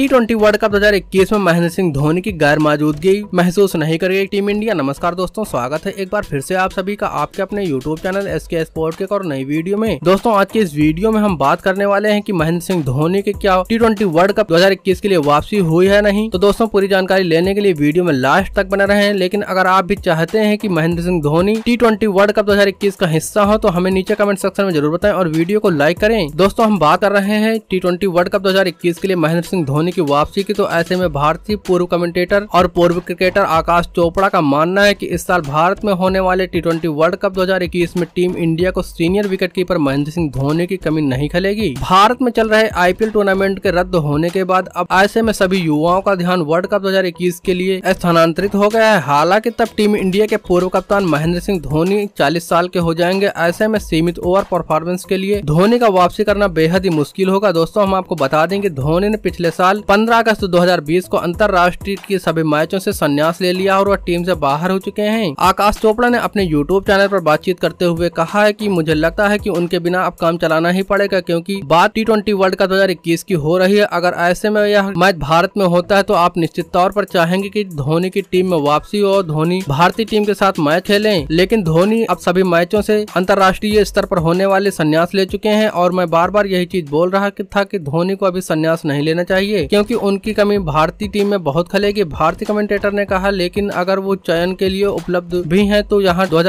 T twenty world cup इक्कीस में महेंद्र सिंह धोनी की गैर मौजूदगी महसूस नहीं करेगी टीम इंडिया नमस्कार दोस्तों स्वागत है एक बार फिर से आप सभी का आपके अपने YouTube channel S K sport के और नई वीडियो में दोस्तों आज के इस वीडियो में हम बात करने वाले हैं की महेंद्र सिंह धोनी के क्या टी ट्वेंटी वर्ल्ड कप इक्कीस के लिए वापसी हुई है नहीं तो दोस्तों पूरी जानकारी लेने के लिए वीडियो में लास्ट तक बने रहे लेकिन अगर आप भी चाहते हैं की Mahendra Singh Dhoni T twenty world cup दो का हिस्सा हो तो हमें नीचे कमेंट सेक्शन में जरूर बताए और वीडियो को लाइक करें दोस्तों हम बात कर रहे हैं टी ट्वेंटी वर्ल्ड कप दो के लिए महेंद्र सिंह धोनी धोनी की वापसी की तो ऐसे में भारतीय पूर्व कमेंटेटर और पूर्व क्रिकेटर आकाश चोपड़ा का मानना है की इस साल भारत में होने वाले टी वर्ल्ड कप 2021 में टीम इंडिया को senior wicket keeper Mahendra Singh Dhoni की कमी नहीं खलेगी भारत में चल रहे आईपीएल टूर्नामेंट के रद्द होने के बाद अब ऐसे में सभी युवाओं का ध्यान वर्ल्ड कप दो के लिए स्थानांतरित हो गया है हालांकि तब टीम इंडिया के पूर्व कप्तान महेंद्र सिंह धोनी चालीस साल के हो जाएंगे ऐसे में सीमित ओवर परफॉर्मेंस के लिए धोनी का वापसी करना बेहद ही मुश्किल होगा दोस्तों हम आपको बता दें कि धोनी ने पिछले साल साल 15 अगस्त 2020 को अंतर्राष्ट्रीय की सभी मैचों से संन्यास ले लिया और वह टीम से बाहर हो चुके हैं आकाश चोपड़ा ने अपने यूट्यूब चैनल पर बातचीत करते हुए कहा है कि मुझे लगता है कि उनके बिना अब काम चलाना ही पड़ेगा क्योंकि बात टी वर्ल्ड कप दो की हो रही है अगर ऐसे में यह मैच भारत में होता है तो आप निश्चित तौर पर चाहेंगे की धोनी की टीम में वापसी हो और धोनी भारतीय टीम के साथ मैच खेले लेकिन धोनी अब सभी मैचों से अंतर्राष्ट्रीय स्तर पर होने वाले संन्यास ले चुके हैं और मैं बार बार यही चीज बोल रहा था कि धोनी को अभी संन्यास नहीं लेना चाहिए होंगे क्योंकि उनकी कमी भारतीय टीम में बहुत खलेगी भारतीय कमेंटेटर ने कहा लेकिन अगर वो चयन के लिए उपलब्ध भी है तो यहाँ दो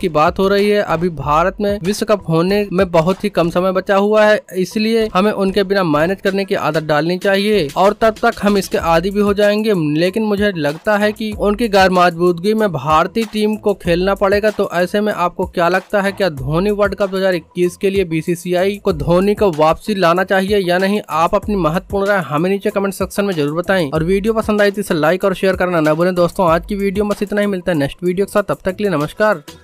की बात हो रही है अभी भारत में विश्व कप होने में बहुत ही कम समय बचा हुआ है इसलिए हमें उनके बिना मैनेज करने की आदत डालनी चाहिए और तब तक हम इसके आदि भी हो जाएंगे लेकिन मुझे लगता है की उनकी गैर मौजूदगी में भारतीय टीम को खेलना पड़ेगा तो ऐसे में आपको क्या लगता है क्या धोनी वर्ल्ड कप 2021 के लिए बीसीसीआई को धोनी को वापसी लाना चाहिए या नहीं आप अपनी महत्वपूर्ण राय हमें नीचे कमेंट सेक्शन में जरूर बताएं और वीडियो पसंद आई तो इसे लाइक और शेयर करना न भूलें दोस्तों आज की वीडियो बस इतना ही मिलता है नेक्स्ट वीडियो के साथ तब तक के लिए नमस्कार